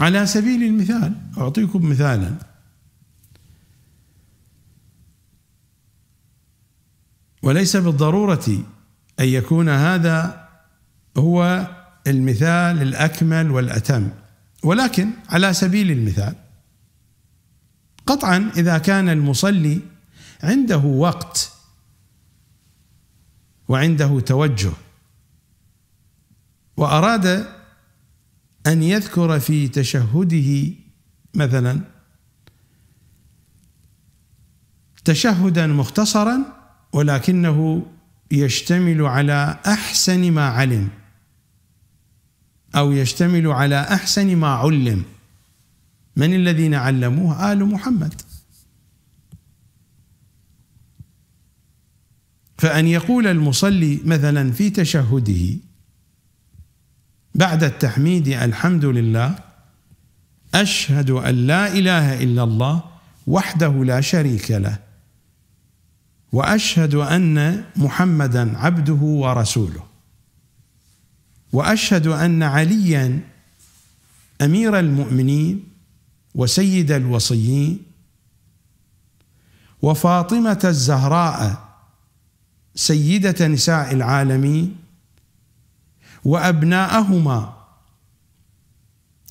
على سبيل المثال أعطيكم مثالا وليس بالضرورة أن يكون هذا هو المثال الأكمل والأتم ولكن على سبيل المثال قطعا إذا كان المصلي عنده وقت وعنده توجه وأراد أن يذكر في تشهده مثلا تشهدا مختصرا ولكنه يشتمل على أحسن ما علم أو يشتمل على أحسن ما علم من الذين علموه آل محمد فأن يقول المصلي مثلا في تشهده بعد التحميد الحمد لله أشهد أن لا إله إلا الله وحده لا شريك له وأشهد أن محمدا عبده ورسوله وأشهد أن عليا أمير المؤمنين وسيد الوصيين وفاطمة الزهراء سيدة نساء العالمين وابناءهما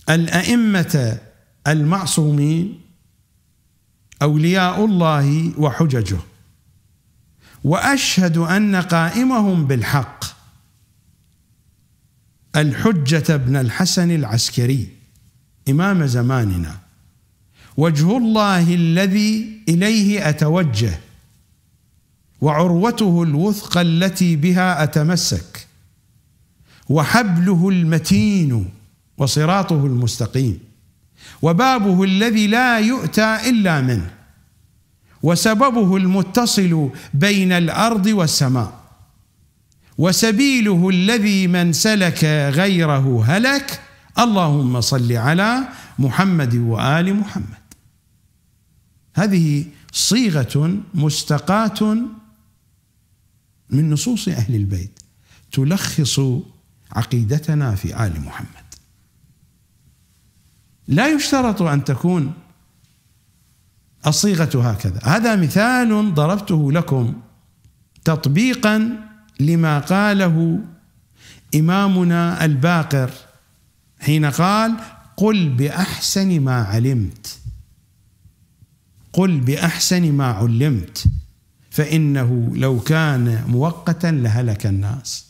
الائمه المعصومين اولياء الله وحججه واشهد ان قائمهم بالحق الحجه بن الحسن العسكري امام زماننا وجه الله الذي اليه اتوجه وعروته الوثقى التي بها اتمسك وحبله المتين وصراطه المستقيم وبابه الذي لا يؤتى الا منه وسببه المتصل بين الارض والسماء وسبيله الذي من سلك غيره هلك اللهم صل على محمد وال محمد هذه صيغه مستقاه من نصوص اهل البيت تلخص عقيدتنا في ال محمد لا يشترط ان تكون الصيغه هكذا هذا مثال ضربته لكم تطبيقا لما قاله امامنا الباقر حين قال قل باحسن ما علمت قل باحسن ما علمت فانه لو كان مؤقتا لهلك الناس